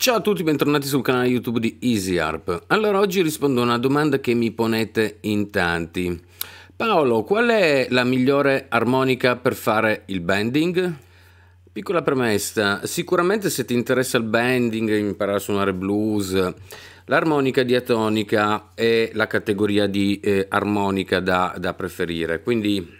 Ciao a tutti, bentornati sul canale YouTube di EasyArp. Allora, oggi rispondo a una domanda che mi ponete in tanti. Paolo, qual è la migliore armonica per fare il bending? Piccola premessa, sicuramente se ti interessa il bending, imparare a suonare blues, l'armonica diatonica è la categoria di eh, armonica da, da preferire, quindi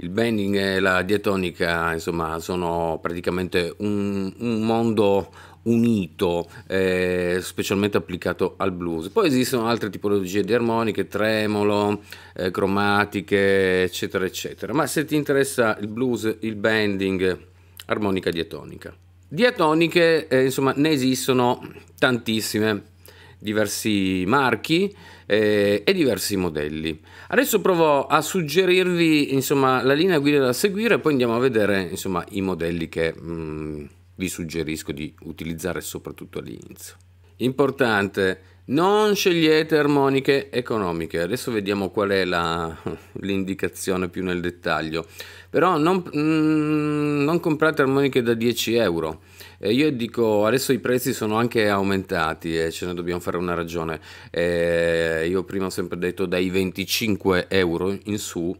il bending e la diatonica insomma sono praticamente un, un mondo unito, eh, specialmente applicato al blues. Poi esistono altre tipologie di armoniche, tremolo, eh, cromatiche, eccetera, eccetera. Ma se ti interessa il blues, il bending, armonica diatonica. Diatoniche, eh, insomma, ne esistono tantissime, diversi marchi eh, e diversi modelli. Adesso provo a suggerirvi, insomma, la linea guida da seguire e poi andiamo a vedere, insomma, i modelli che... Mm, vi suggerisco di utilizzare soprattutto all'inizio. Importante, non scegliete armoniche economiche. Adesso vediamo qual è la, l'indicazione più nel dettaglio. Però non, mm, non comprate armoniche da 10 euro. Eh, io dico, adesso i prezzi sono anche aumentati e eh, ce ne dobbiamo fare una ragione. Eh, io prima ho sempre detto dai 25 euro in su,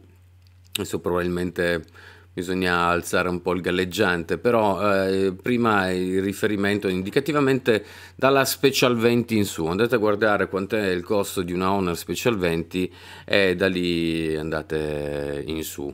adesso probabilmente bisogna alzare un po' il galleggiante, però eh, prima il riferimento indicativamente dalla Special 20 in su, andate a guardare quant'è il costo di una Honor Special 20 e da lì andate in su.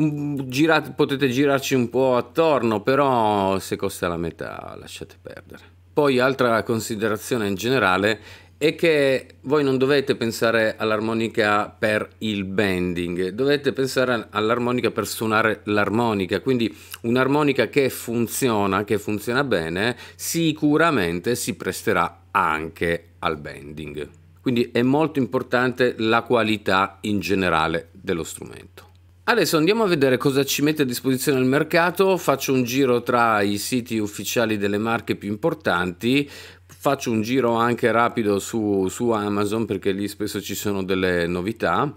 Mm, Girate, potete girarci un po' attorno, però se costa la metà lasciate perdere. Poi altra considerazione in generale è che voi non dovete pensare all'armonica per il bending, dovete pensare all'armonica per suonare l'armonica, quindi un'armonica che funziona, che funziona bene, sicuramente si presterà anche al bending. Quindi è molto importante la qualità in generale dello strumento. Adesso andiamo a vedere cosa ci mette a disposizione il mercato, faccio un giro tra i siti ufficiali delle marche più importanti, faccio un giro anche rapido su, su Amazon perché lì spesso ci sono delle novità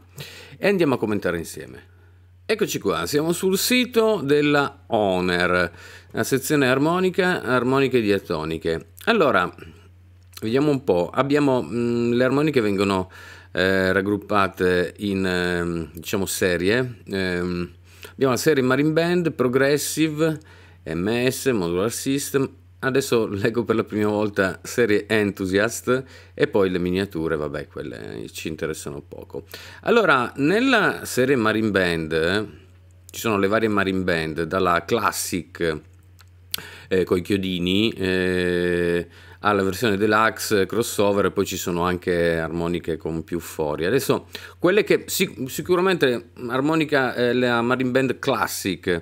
e andiamo a commentare insieme. Eccoci qua, siamo sul sito della Honor, la sezione armonica, armoniche diatoniche. Allora, vediamo un po', abbiamo mh, mm, le armoniche vengono eh, raggruppate in eh, diciamo serie. Eh, abbiamo la serie Marine Band, Progressive, MS, Modular System Adesso leggo per la prima volta serie Enthusiast e poi le miniature, vabbè, quelle ci interessano poco. Allora, nella serie Marine Band ci sono le varie Marine Band, dalla classic eh, con i chiodini eh, alla versione deluxe, crossover, e poi ci sono anche armoniche con più fori. Adesso, quelle che sic sicuramente armonica, eh, la Marine Band Classic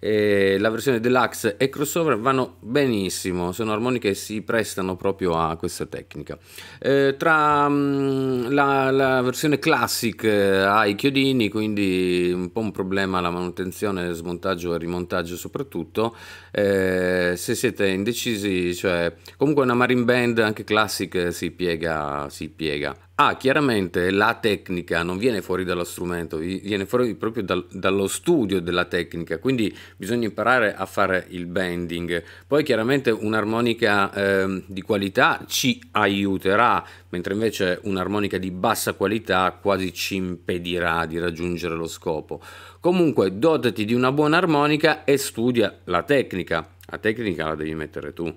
eh, la versione deluxe e crossover vanno benissimo, sono armoniche che si prestano proprio a questa tecnica. Eh, tra mh, mm, la, la, versione classic eh, ha i chiodini, quindi un po' un problema la manutenzione, smontaggio e rimontaggio soprattutto. Eh, se siete indecisi, cioè comunque una marine band anche classic si piega, si piega Ah, chiaramente la tecnica non viene fuori dallo strumento, viene fuori proprio dal, dallo studio della tecnica, quindi bisogna imparare a fare il bending. Poi chiaramente un'armonica eh, di qualità ci aiuterà, mentre invece un'armonica di bassa qualità quasi ci impedirà di raggiungere lo scopo. Comunque dotati di una buona armonica e studia la tecnica. La tecnica la devi mettere tu.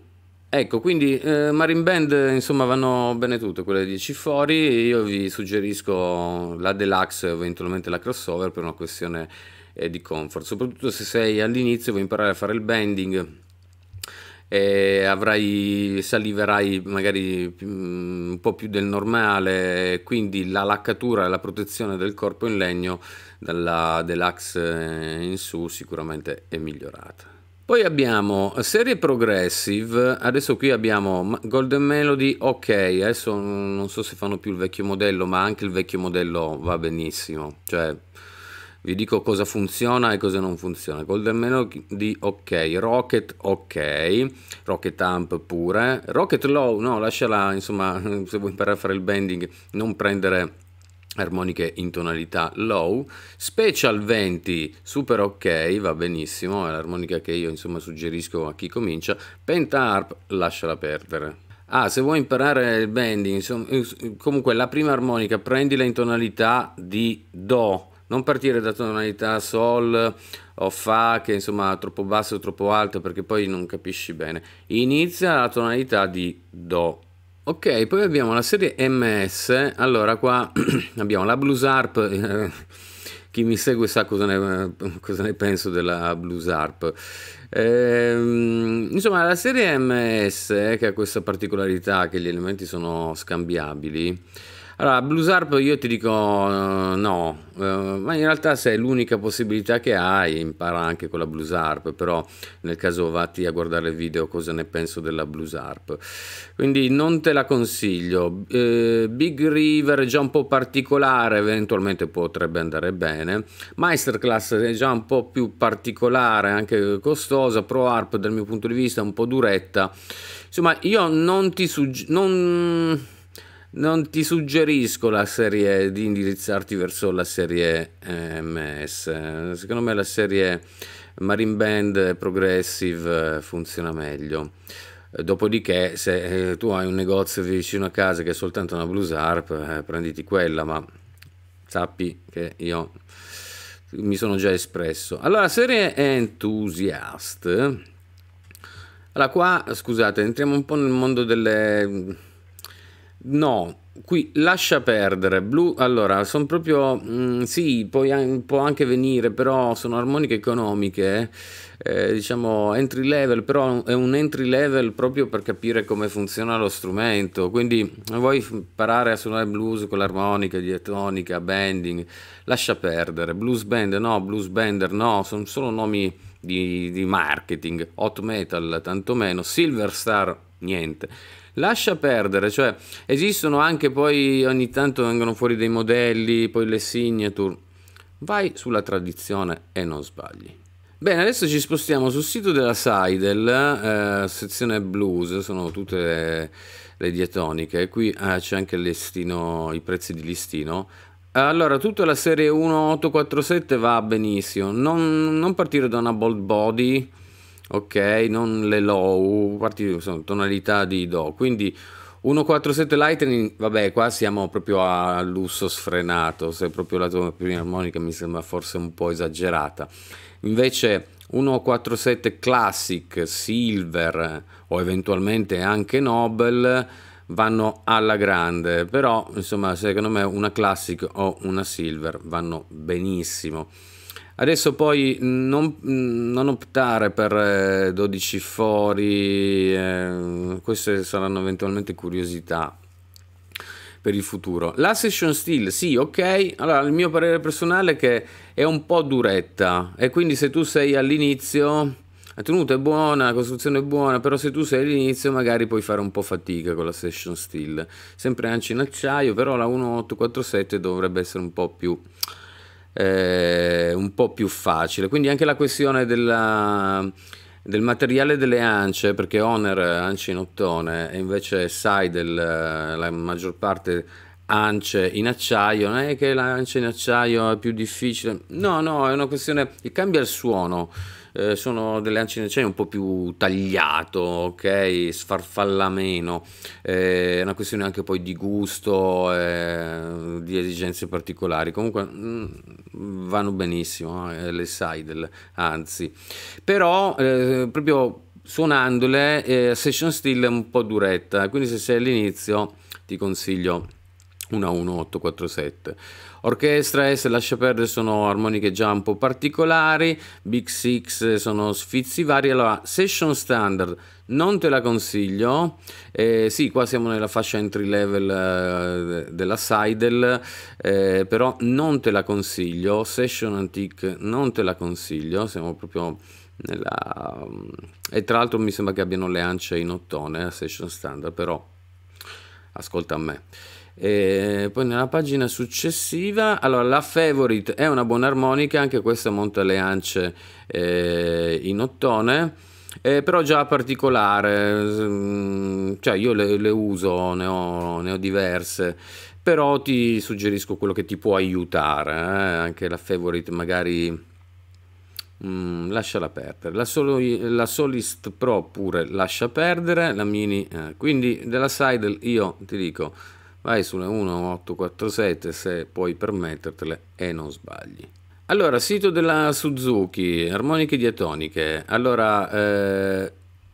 Ecco, quindi eh, Marine Band, insomma, vanno bene tutte quelle 10 fuori. Io vi suggerisco la deluxe eventualmente la crossover per una questione eh, di comfort, soprattutto se sei all'inizio vuoi imparare a fare il bending. E avrai, saliverai magari mm, un po' più del normale, quindi la laccatura e la protezione del corpo in legno dalla deluxe eh, in su sicuramente è migliorata. Poi abbiamo serie progressive, adesso qui abbiamo Golden Melody, ok, adesso non so se fanno più il vecchio modello, ma anche il vecchio modello va benissimo, cioè vi dico cosa funziona e cosa non funziona. Golden Melody ok, Rocket ok, Rocket Amp pure, Rocket Low no, lasciala, insomma, se vuoi imparare a fare il bending, non prendere armoniche in tonalità low, special 20 super ok, va benissimo, è l'armonica che io insomma suggerisco a chi comincia, pentaharp lasciala perdere. Ah, se vuoi imparare il bending, insomma, eh, comunque la prima armonica prendila in tonalità di do, non partire da tonalità sol o fa che insomma troppo basso o troppo alto perché poi non capisci bene. Inizia la tonalità di do. Ok, poi abbiamo la serie MS, allora qua abbiamo la Blues Harp, eh, chi mi segue sa cosa ne, cosa ne penso della Blues Harp. Ehm, insomma, la serie MS, eh, che ha questa particolarità che gli elementi sono scambiabili, allora, Blues Harp io ti dico eh, no, uh, ma in realtà se è l'unica possibilità che hai, impara anche con la Blues Harp, però nel caso vatti a guardare il video cosa ne penso della Blues Harp. Quindi non te la consiglio. Uh, Big River è già un po' particolare, eventualmente potrebbe andare bene. Masterclass è già un po' più particolare, anche costosa. Pro Harp dal mio punto di vista è un po' duretta. Insomma, io non ti suggerisco... Non non ti suggerisco la serie di indirizzarti verso la serie eh, MS. Secondo me la serie Marine Band Progressive eh, funziona meglio. Eh, dopodiché, se tu hai un negozio vicino a casa che è soltanto una Blues Harp, prenditi quella, ma sappi che io mi sono già espresso. Allora, serie Enthusiast. Allora, qua, scusate, entriamo un po' nel mondo delle No, qui lascia perdere. Blu, allora, sono proprio... Mh, mm, sì, poi, può anche venire, però sono armoniche economiche, eh. eh, diciamo entry level, però è un entry level proprio per capire come funziona lo strumento. Quindi vuoi imparare a suonare blues con l'armonica, diatonica, bending, lascia perdere. Blues band no, blues bender no, sono solo nomi di, di marketing. Hot metal tantomeno, silver star niente lascia perdere, cioè esistono anche poi ogni tanto vengono fuori dei modelli, poi le signature. Vai sulla tradizione e non sbagli. Bene, adesso ci spostiamo sul sito della Seidel, eh, sezione blues, sono tutte le, le diatoniche, qui eh, c'è anche listino, i prezzi di listino. Allora, tutta la serie 1847 va benissimo, non, non partire da una bold body, ok, non le low, parti, sono tonalità di do, quindi 147 Lightning, vabbè qua siamo proprio a lusso sfrenato, se proprio la tua prima armonica mi sembra forse un po' esagerata, invece 147 Classic, Silver o eventualmente anche Nobel vanno alla grande, però insomma secondo me una Classic o una Silver vanno benissimo. Adesso poi non, non optare per 12 eh, fori, eh, queste saranno eventualmente curiosità per il futuro. La session steel, sì, ok. Allora, il mio parere personale è che è un po' duretta e quindi se tu sei all'inizio, la tenuta è buona, la costruzione è buona, però se tu sei all'inizio magari puoi fare un po' fatica con la session steel. Sempre anche in acciaio, però la 1847 dovrebbe essere un po' più eh, un po' più facile. Quindi anche la questione della, del materiale delle ance, perché Honor ance in ottone e invece Seidel eh, la maggior parte ance in acciaio, non è che l'ance in acciaio è più difficile, no, no, è una questione che cambia il suono. Eh, sono delle ancine ancinecine un po' più tagliato, ok? Sfarfalla meno, eh, è una questione anche poi di gusto, eh, di esigenze particolari. Comunque mh, mm, vanno benissimo eh, le sidel, anzi, però eh, proprio suonandole, eh, session still è un po' duretta, quindi se sei all'inizio ti consiglio 11847. Orchestra S lascia perdere sono armoniche già un po' particolari, Big Six eh, sono sfizi vari, allora Session Standard non te la consiglio, eh, sì qua siamo nella fascia entry level eh, della Seidel, eh, però non te la consiglio, Session Antique non te la consiglio, siamo proprio nella... Mm, e tra l'altro mi sembra che abbiano le ance in ottone a Session Standard, però ascolta a me. E eh, poi nella pagina successiva, allora la Favorite è una buona armonica, anche questa monta le ance eh, in ottone. Eh, però già particolare, mm, cioè io le, le uso, ne ho, ne ho, diverse, però ti suggerisco quello che ti può aiutare, eh? anche la favorite magari mm, lasciala perdere, la, solo, la, Solist Pro pure lascia perdere, la Mini, eh. quindi della Sidel io ti dico vai sulle 1847 se puoi permettertele e non sbagli. Allora, sito della Suzuki, armoniche diatoniche. Allora, eh,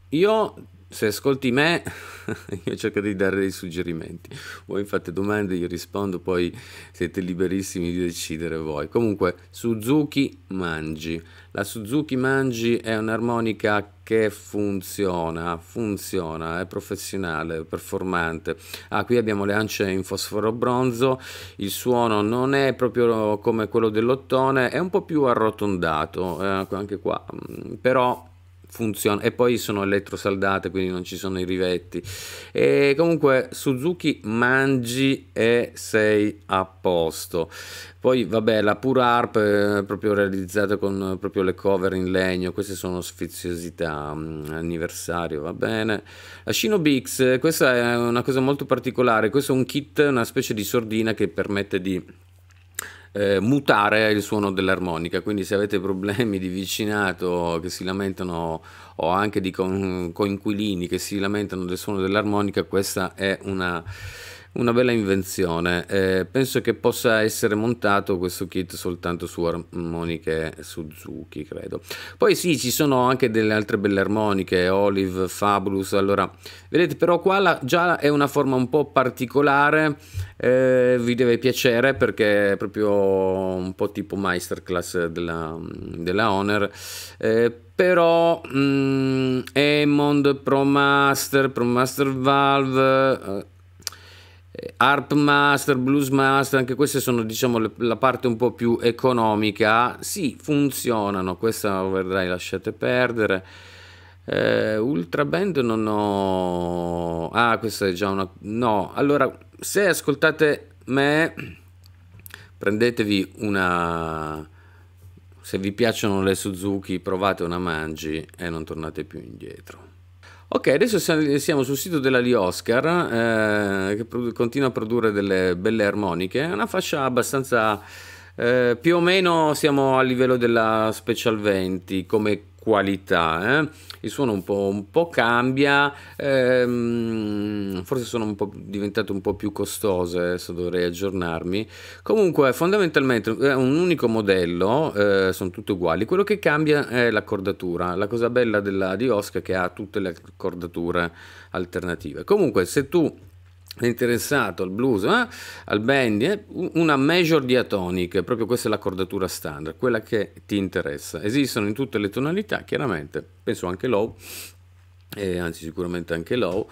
io se ascolti me, io cerco di dare dei suggerimenti. Voi fate domande, io rispondo, poi siete liberissimi di decidere voi. Comunque, Suzuki Mangi. La Suzuki Mangi è un'armonica che funziona, funziona, è professionale, performante. Ah, qui abbiamo le ance in fosforo bronzo, il suono non è proprio come quello dell'ottone, è un po' più arrotondato, eh, anche qua, mm, però funziona e poi sono elettrosaldate quindi non ci sono i rivetti e comunque Suzuki mangi e sei a posto poi vabbè la pura harp è eh, proprio realizzata con eh, proprio le cover in legno queste sono sfiziosità mm, anniversario va bene la Shinobix eh, questa è una cosa molto particolare questo è un kit una specie di sordina che permette di eh, mutare il suono dell'armonica, quindi se avete problemi di vicinato che si lamentano o anche di coinquilini che si lamentano del suono dell'armonica, questa è una una bella invenzione. Eh, penso che possa essere montato questo kit soltanto su armoniche Suzuki, credo. Poi sì, ci sono anche delle altre belle armoniche, Olive, Fabulous. Allora, vedete però qua la, già è una forma un po' particolare, eh, vi deve piacere perché è proprio un po' tipo masterclass della, della Honor. Eh, però mh, mm, Hammond, Pro Master, Pro Master Valve eh, Harp Master, Blues Master, anche queste sono diciamo le, la parte un po' più economica, sì funzionano, questa overdrive lasciate perdere, eh, Ultra Band non ho... ah questa è già una... no, allora se ascoltate me prendetevi una... se vi piacciono le Suzuki provate una Mangi e non tornate più indietro. Ok, adesso siamo sul sito della Lee Oscar, eh, che continua a produrre delle belle armoniche, è una fascia abbastanza... Eh, più o meno siamo a livello della Special 20 come qualità. Eh? Il suono un po', un po cambia, ehm, forse sono un po diventate un po' più costose, adesso dovrei aggiornarmi. Comunque fondamentalmente è eh, un unico modello, eh, sono tutte uguali, quello che cambia è l'accordatura. La cosa bella della, di Oscar è che ha tutte le accordature alternative. Comunque se tu interessato al blues, eh? al band, eh? una major diatonic, proprio questa è l'accordatura standard, quella che ti interessa. Esistono in tutte le tonalità, chiaramente, penso anche low, eh, anzi sicuramente anche low.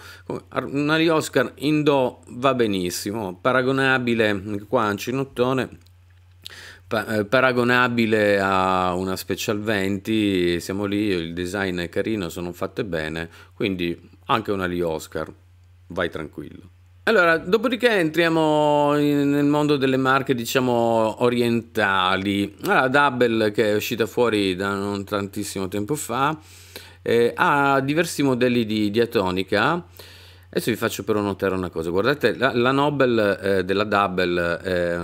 Una di Oscar in do va benissimo, paragonabile qua in cinottone, eh, paragonabile a una Special 20, siamo lì, il design è carino, sono fatte bene, quindi anche una di Oscar, vai tranquillo. Allora, dopodiché entriamo in, nel mondo delle marche, diciamo, orientali. Allora, Double, che è uscita fuori da non tantissimo tempo fa, eh, ha diversi modelli di diatonica. Adesso vi faccio però notare una cosa, guardate la, la Nobel eh, della Double, eh,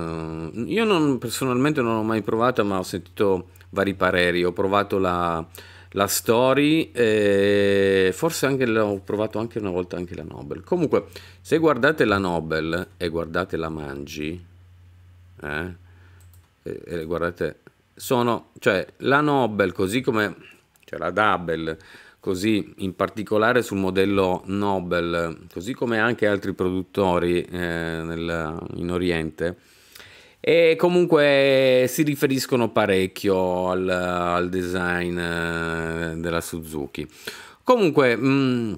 io non, personalmente non l'ho mai provata ma ho sentito vari pareri, ho provato la, la Story, e forse anche l'ho provato anche una volta anche la Nobel. Comunque, se guardate la Nobel e guardate la Mangi, eh, e, guardate, sono, cioè, la Nobel così come, cioè la Double, così in particolare sul modello Nobel, così come anche altri produttori eh, nel, in Oriente, e comunque si riferiscono parecchio al, al design eh, della Suzuki. Comunque... Mh, mm,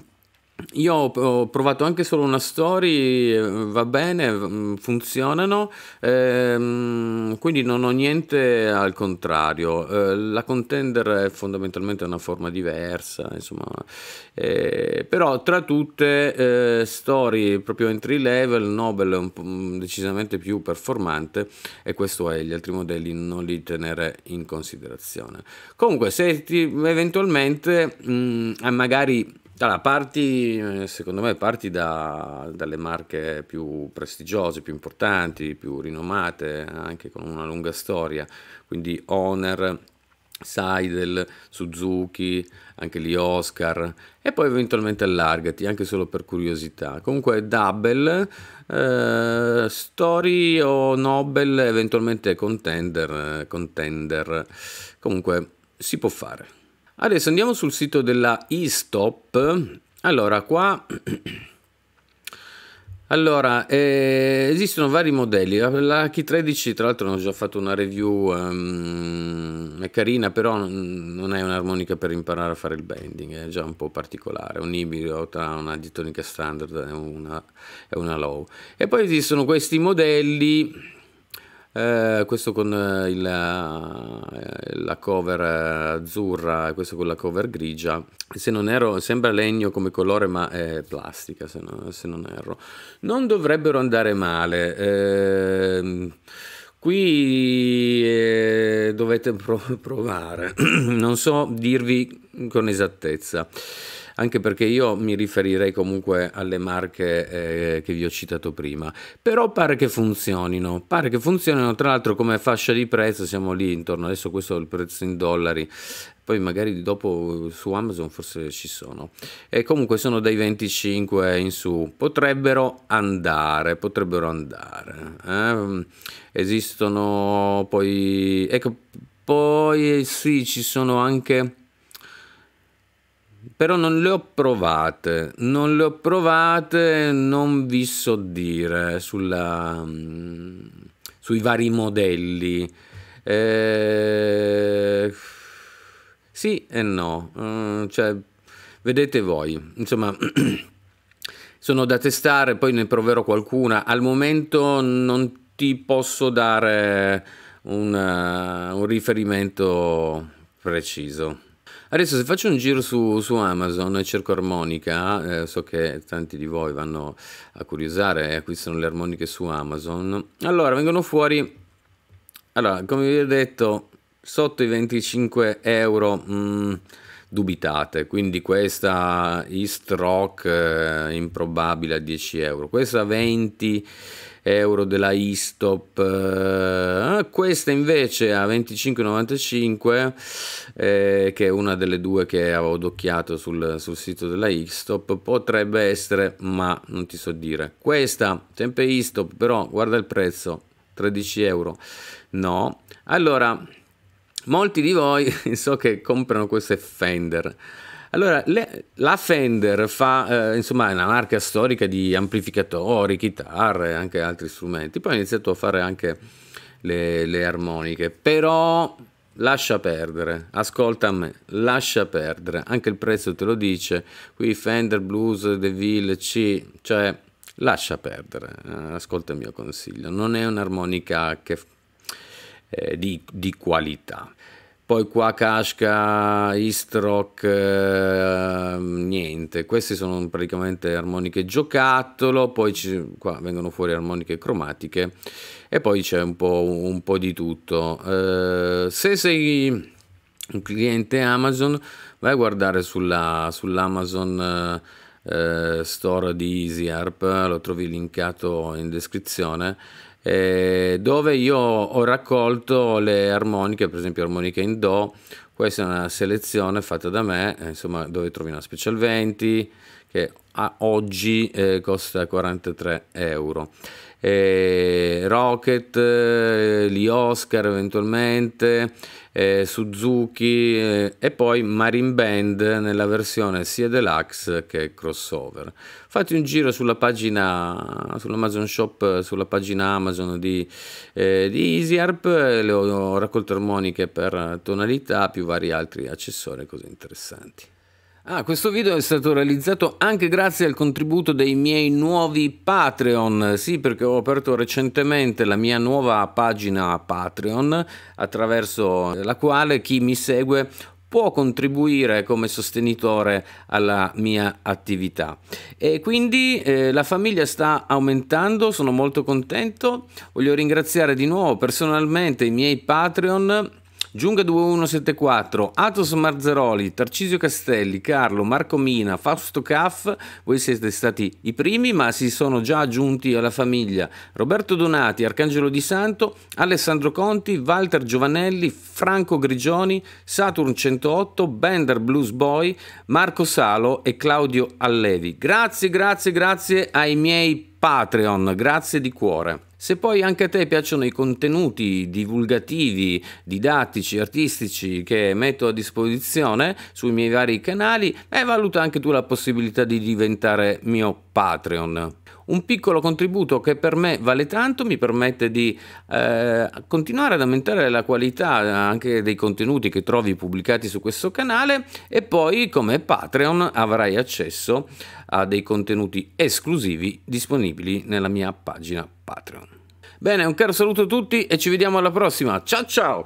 io ho provato anche solo una story, eh, va bene, mm, funzionano, ehm, quindi non ho niente al contrario. Eh, la contender è fondamentalmente una forma diversa, insomma, eh, però tra tutte eh, story proprio entry level, Nobel è un mm, decisamente più performante e questo è, gli altri modelli non li tenere in considerazione. Comunque se ti, eventualmente mh, mm, eh, magari allora, parti, eh, secondo me, parti da, dalle marche più prestigiose, più importanti, più rinomate, anche con una lunga storia, quindi Honor, Seidel, Suzuki, anche gli Oscar e poi eventualmente allargati anche solo per curiosità. Comunque Double, eh, Story o Nobel, eventualmente contender, eh, contender. Comunque si può fare. Adesso andiamo sul sito della eStop. Allora, qua... Allora, eh, esistono vari modelli, la K13 tra l'altro ho già fatto una review, um, è carina però non è un'armonica per imparare a fare il bending, è già un po' particolare, un ibrido tra una ditonica standard e una, e una low. E poi esistono questi modelli eh, questo con eh, il, eh, la cover eh, azzurra e questo con la cover grigia. Se non erro, sembra legno come colore, ma è plastica. Se, no, se non erro, non dovrebbero andare male. Ehm, eh, qui dovete provare, non so dirvi con esattezza anche perché io mi riferirei comunque alle marche eh, che vi ho citato prima, però pare che funzionino, pare che funzionino, tra l'altro come fascia di prezzo siamo lì intorno, adesso questo è il prezzo in dollari, poi magari dopo eh, su Amazon forse ci sono e comunque sono dai 25 in su potrebbero andare potrebbero andare eh? esistono poi ecco poi sì ci sono anche però non le ho provate, non le ho provate, non vi so dire sulla, mm, sui vari modelli. Eh, sì e no, mm, cioè, vedete voi, insomma... sono da testare, poi ne proverò qualcuna. Al momento non ti posso dare una, un riferimento preciso. Adesso se faccio un giro su, su Amazon e cerco armonica, eh, so che tanti di voi vanno a curiosare e acquistano le armoniche su Amazon, allora vengono fuori, allora come vi ho detto, sotto i 25 euro... Mh, mm, dubitate. Quindi questa East Rock eh, improbabile a 10 euro, questa 20 euro della Istop. Eh, questa invece a 25,95, eh, che è una delle due che avevo docchiato sul, sul sito della Istop, potrebbe essere, ma non ti so dire. Questa, sempre Istop, però guarda il prezzo, 13 euro. No. Allora, molti di voi so che comprano queste Fender allora, le, la Fender fa, eh, insomma, è una marca storica di amplificatori, chitarre, e anche altri strumenti. Poi ha iniziato a fare anche le, le armoniche, però lascia perdere, ascolta a me, lascia perdere, anche il prezzo te lo dice, qui Fender, Blues, Deville, C, cioè lascia perdere, eh, ascolta il mio consiglio, non è un'armonica che, eh, di, di qualità poi qua Kashka, Istrock, eh, niente, queste sono praticamente armoniche giocattolo, poi ci, qua vengono fuori armoniche cromatiche e poi c'è un, un po', di tutto. Eh, se sei un cliente Amazon vai a guardare sull'Amazon eh, Store di EasyArp, lo trovi linkato in descrizione eh, dove io ho raccolto le armoniche, per esempio armoniche in Do, questa è una selezione fatta da me, eh, insomma, dove trovi una Special 20, che a oggi eh, costa 43 euro. Eh, Rocket, eh, gli Oscar eventualmente, eh, Suzuki eh, e poi Marine Band nella versione sia deluxe che crossover. Fate un giro sulla pagina, sull'Amazon Shop, sulla pagina Amazon di, eh, di EasyArp, eh, le ho raccolte armoniche per tonalità, più vari altri accessori così interessanti. Ah, questo video è stato realizzato anche grazie al contributo dei miei nuovi Patreon, sì perché ho aperto recentemente la mia nuova pagina Patreon attraverso la quale chi mi segue può contribuire come sostenitore alla mia attività. E quindi eh, la famiglia sta aumentando, sono molto contento, voglio ringraziare di nuovo personalmente i miei Patreon Giunga 2174, Atos Marzeroli, Tarcisio Castelli, Carlo, Marco Mina, Fausto Caff, voi siete stati i primi ma si sono già aggiunti alla famiglia Roberto Donati, Arcangelo Di Santo, Alessandro Conti, Walter Giovanelli, Franco Grigioni, Saturn 108, Bender Blues Boy, Marco Salo e Claudio Allevi. Grazie, grazie, grazie ai miei Patreon, grazie di cuore. Se poi anche a te piacciono i contenuti divulgativi, didattici, artistici che metto a disposizione sui miei vari canali, beh, valuta anche tu la possibilità di diventare mio Patreon un piccolo contributo che per me vale tanto, mi permette di eh, continuare ad aumentare la qualità anche dei contenuti che trovi pubblicati su questo canale e poi come Patreon avrai accesso a dei contenuti esclusivi disponibili nella mia pagina Patreon. Bene, un caro saluto a tutti e ci vediamo alla prossima. Ciao ciao!